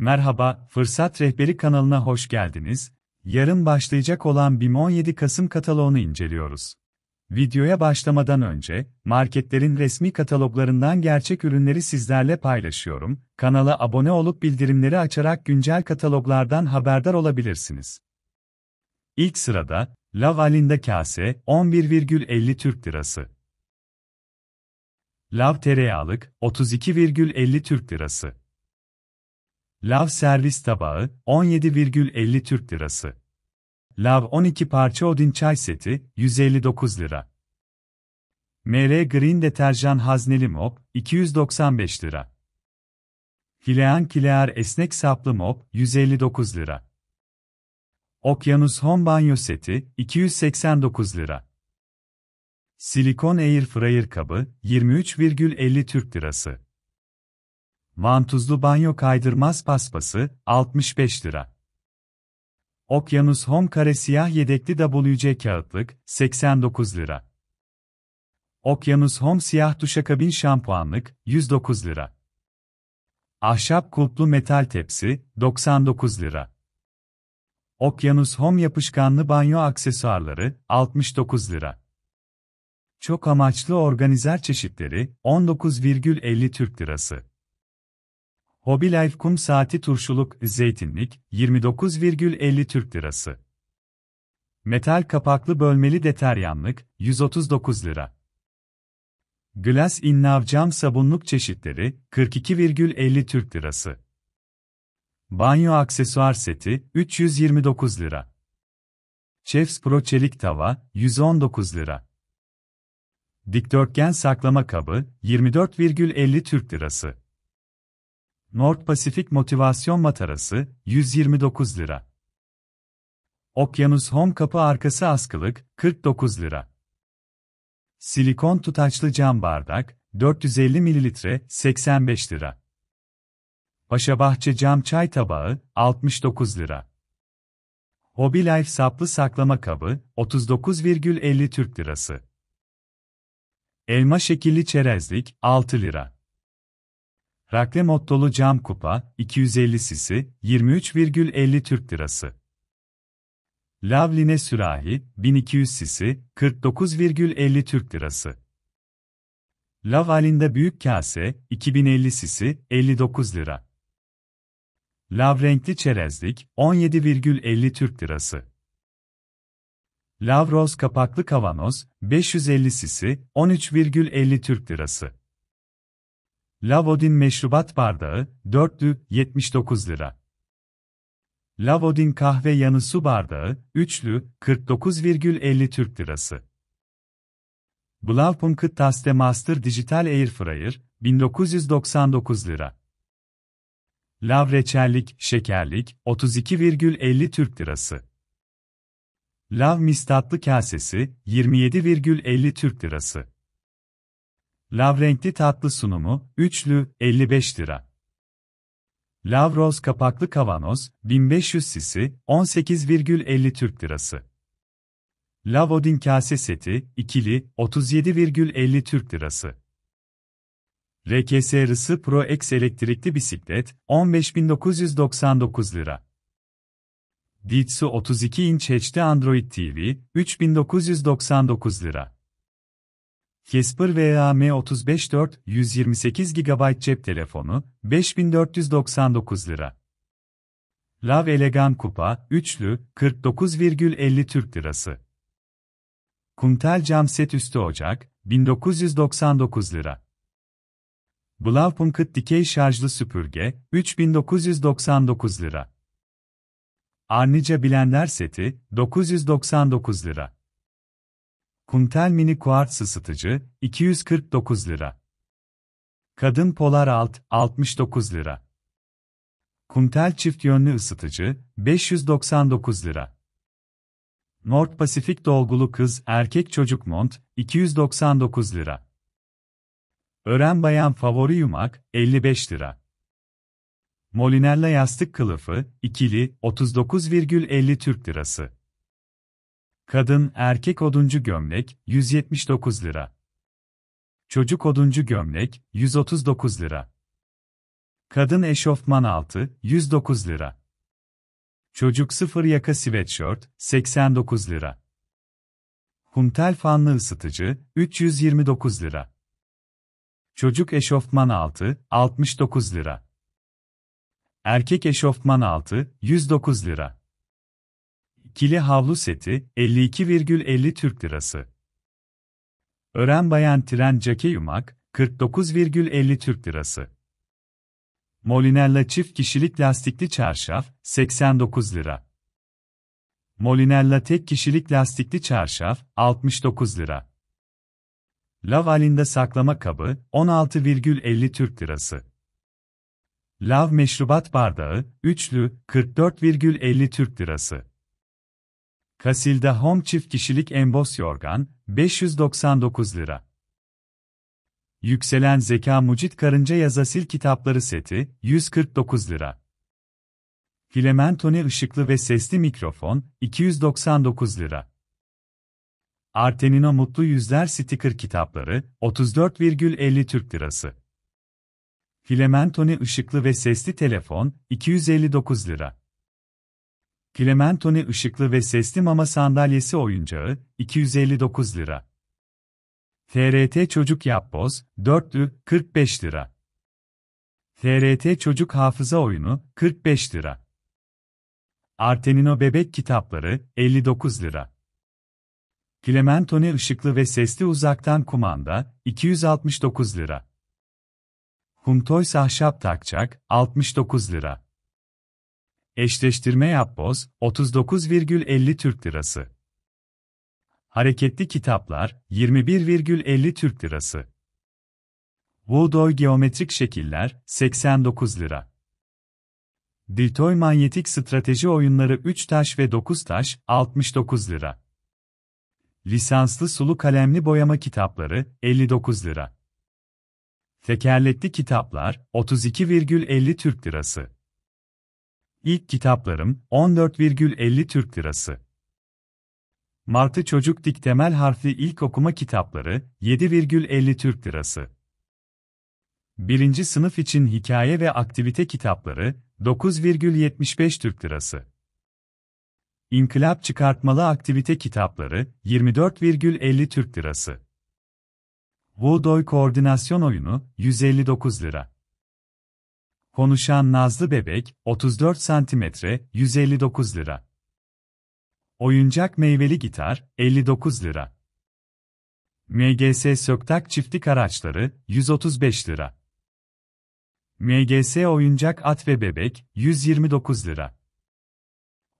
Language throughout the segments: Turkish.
Merhaba, Fırsat Rehberi kanalına hoş geldiniz. Yarın başlayacak olan BİM 17 Kasım kataloğunu inceliyoruz. Videoya başlamadan önce, marketlerin resmi kataloglarından gerçek ürünleri sizlerle paylaşıyorum. Kanala abone olup bildirimleri açarak güncel kataloglardan haberdar olabilirsiniz. İlk sırada, Lav kase 11,50 Türk Lirası. Lav tereyağlık 32,50 Türk Lirası. Lav servis tabağı 17,50 Türk lirası. Lav 12 parça Odin çay seti 159 lira. MR Green deterjan hazneli mop 295 lira. Hilean Kilear esnek saplı mop 159 lira. Okyanus Home banyo seti 289 lira. Silikon air fryer kabı 23,50 Türk lirası. Vantuzlu banyo kaydırmaz paspası, 65 lira. Okyanus Home kare siyah yedekli WC kağıtlık, 89 lira. Okyanus Home siyah duşakabin şampuanlık, 109 lira. Ahşap kulplu metal tepsi, 99 lira. Okyanus Home yapışkanlı banyo aksesuarları, 69 lira. Çok amaçlı organizer çeşitleri, 19,50 Türk Lirası. Hobilife kum saati turşuluk, zeytinlik, 29,50 Türk Lirası. Metal kapaklı bölmeli deteryanlık, 139 lira. Glass in Now cam sabunluk çeşitleri, 42,50 Türk Lirası. Banyo aksesuar seti, 329 lira. Chef's Pro çelik tava, 119 lira. Dikdörtgen saklama kabı, 24,50 Türk Lirası. North Pasifik Motivasyon Matarası, 129 lira. Okyanus Home Kapı Arkası Askılık, 49 lira. Silikon tutaçlı cam bardak, 450 ml, 85 lira. Paşa Bahçe cam çay tabağı, 69 lira. Hobby Life saplı saklama kabı, 39,50 Türk lirası. Elma şekilli çerezlik, 6 lira. Rakle Mottolu Cam Kupa, 250 sisi, 23,50 Türk Lirası. Lavline Sürahi, 1200 sisi, 49,50 Türk Lirası. Lavalinde Büyük Kase, 2050 sisi, 59 lira. Lav renkli çerezlik, 17,50 Türk Lirası. Lavroz kapaklı kavanoz, 550 sisi, 13,50 Türk Lirası. Lavodin meşrubat bardağı, 4'lü, 79 lira. Lavodin kahve yanı su bardağı, 3'lü, 49,50 Türk lirası. Blaupunkt Digital Air Fryer, 1999 lira. Lav reçellik, şekerlik, 32,50 Türk lirası. Lav mis tatlı kasesi, 27,50 Türk lirası. Lav renkli tatlı sunumu, üçlü, 55 lira. Lavroz kapaklı kavanoz, 1500 sisi, 18,50 Türk lirası. Lavodin kase seti, ikili, 37,50 Türk lirası. RKS Rısı Pro X elektrikli bisiklet, 15.999 lira. Ditsu 32 inç HD Android TV, 3.999 lira. Casper VAM354 128 GB cep telefonu 5499 lira. Lav Elegan Kupa üçlü 49,50 Türk Lirası. Kuntel cam set üstü ocak 1999 lira. Blaupunkt dikey şarjlı süpürge 3999 lira. Arnica Blender seti 999 lira. Kuntel mini kuarts ısıtıcı 249 lira. Kadın polar alt 69 lira. Kuntel çift yönlü ısıtıcı 599 lira. North Pasifik dolgulu kız erkek çocuk mont 299 lira. Ören bayan favori yumak 55 lira. Molinella yastık kılıfı ikili 39,50 Türk lirası. Kadın erkek oduncu gömlek 179 lira. Çocuk oduncu gömlek 139 lira. Kadın eşofman altı 109 lira. Çocuk sıfır yaka sweatshirt 89 lira. Huntel fanlı ısıtıcı 329 lira. Çocuk eşofman altı 69 lira. Erkek eşofman altı 109 lira. Kili havlu seti 52,50 Türk Lirası. Ören Bayan Tren Cake Yumak 49,50 Türk Lirası. Molinella çift kişilik lastikli çarşaf 89 lira. Molinella tek kişilik lastikli çarşaf 69 lira. Lav saklama kabı 16,50 Türk Lirası. Lav meşrubat bardağı üçlü 44,50 Türk Lirası. Casilda Home çift kişilik emboz yorgan, 599 lira. Yükselen Zeka Mucit Karınca Yazasil Kitapları Seti, 149 lira. Filamentone ışıklı ve sesli mikrofon, 299 lira. Artenino Mutlu Yüzler Sticker Kitapları, 34,50 Türk Lirası. Filamentone ışıklı ve sesli telefon, 259 lira. Clementone ışıklı ve sesli mama sandalyesi oyuncağı 259 lira. TRT Çocuk Yapboz 4'lü 45 lira. TRT Çocuk Hafıza Oyunu 45 lira. Artenino Bebek Kitapları 59 lira. Clementone ışıklı ve sesli uzaktan kumanda 269 lira. Humtoys ahşap takçak 69 lira. Eşleştirme yapboz 39,50 Türk Lirası. Hareketli kitaplar 21,50 Türk Lirası. Vodoy geometrik şekiller 89 lira. Diltoy manyetik strateji oyunları 3 taş ve 9 taş 69 lira. Lisanslı sulu kalemli boyama kitapları 59 lira. Tekerlekli kitaplar 32,50 Türk Lirası. İlk kitaplarım 14,50 Türk Lirası. Martı Çocuk Dik Temel Harfi ilk Okuma Kitapları 7,50 Türk Lirası. Birinci Sınıf için Hikaye ve Aktivite Kitapları 9,75 Türk Lirası. İnkılap Çıkartmalı Aktivite Kitapları 24,50 Türk Lirası. Vodoy Koordinasyon Oyunu 159 lira. Konuşan Nazlı Bebek, 34 cm, 159 lira. Oyuncak meyveli gitar, 59 lira. MGS Söktak çiftlik araçları, 135 lira. MGS oyuncak at ve bebek, 129 lira.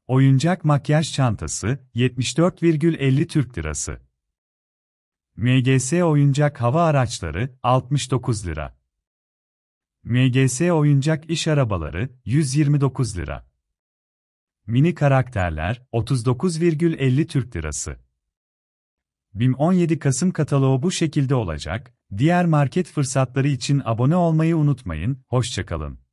Oyuncak makyaj çantası, 74,50 Türk lirası. MGS oyuncak hava araçları, 69 lira. MGS oyuncak iş arabaları 129 lira. Mini karakterler 39,50 Türk lirası. BİM 17 Kasım kataloğu bu şekilde olacak. Diğer market fırsatları için abone olmayı unutmayın. Hoşçakalın.